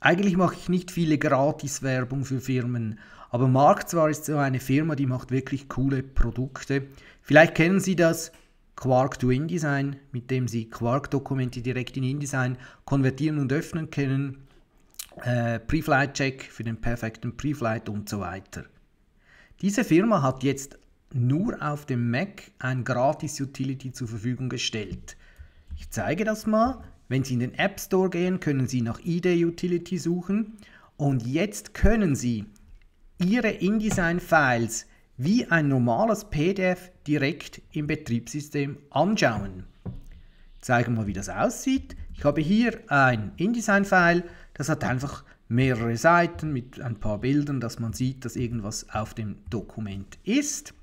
Eigentlich mache ich nicht viele Gratis-Werbung für Firmen, aber zwar ist so eine Firma, die macht wirklich coole Produkte. Vielleicht kennen Sie das Quark to InDesign, mit dem Sie Quark-Dokumente direkt in InDesign konvertieren und öffnen können. Äh, Preflight-Check für den perfekten Preflight und so weiter. Diese Firma hat jetzt nur auf dem Mac ein gratis Utility zur Verfügung gestellt. Ich zeige das mal. Wenn Sie in den App Store gehen, können Sie nach IDE Utility suchen und jetzt können Sie Ihre InDesign-Files wie ein normales PDF direkt im Betriebssystem anschauen. Ich zeige mal, wie das aussieht. Ich habe hier ein InDesign-File, das hat einfach mehrere Seiten mit ein paar Bildern, dass man sieht, dass irgendwas auf dem Dokument ist.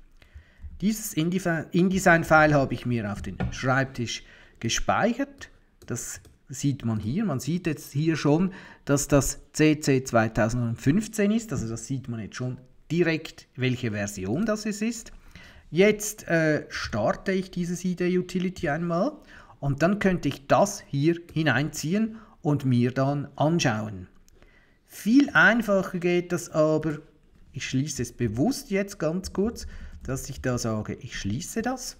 Dieses InDesign-File habe ich mir auf den Schreibtisch gespeichert. Das sieht man hier. Man sieht jetzt hier schon, dass das CC 2015 ist. Also das sieht man jetzt schon direkt, welche Version das ist. Jetzt äh, starte ich dieses IDE-Utility einmal und dann könnte ich das hier hineinziehen und mir dann anschauen. Viel einfacher geht das aber, ich schließe es bewusst jetzt ganz kurz, dass ich da sage, ich schließe das.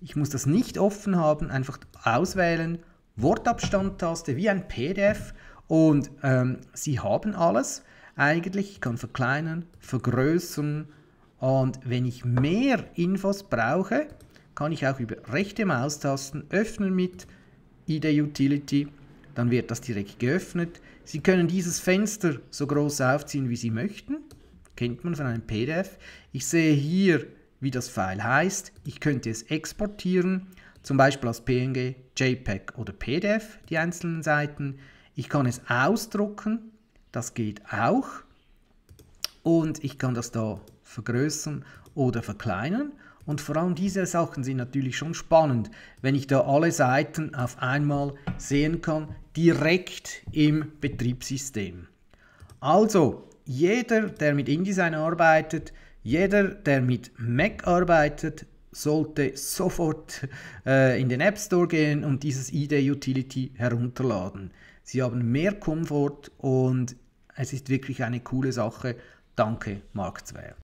Ich muss das nicht offen haben, einfach auswählen Wortabstandtaste wie ein PDF und ähm, Sie haben alles eigentlich. Ich kann verkleinern, vergrößern und wenn ich mehr Infos brauche, kann ich auch über rechte Maustasten öffnen mit ID Utility. Dann wird das direkt geöffnet. Sie können dieses Fenster so groß aufziehen, wie Sie möchten. Kennt man von einem PDF. Ich sehe hier, wie das File heißt. Ich könnte es exportieren zum Beispiel als PNG, JPEG oder PDF, die einzelnen Seiten. Ich kann es ausdrucken, das geht auch. Und ich kann das da vergrößern oder verkleinern. Und vor allem diese Sachen sind natürlich schon spannend, wenn ich da alle Seiten auf einmal sehen kann, direkt im Betriebssystem. Also, jeder, der mit InDesign arbeitet, jeder, der mit Mac arbeitet, sollte sofort äh, in den App Store gehen und dieses IDE Utility herunterladen. Sie haben mehr Komfort und es ist wirklich eine coole Sache. Danke, Mark Zwerg.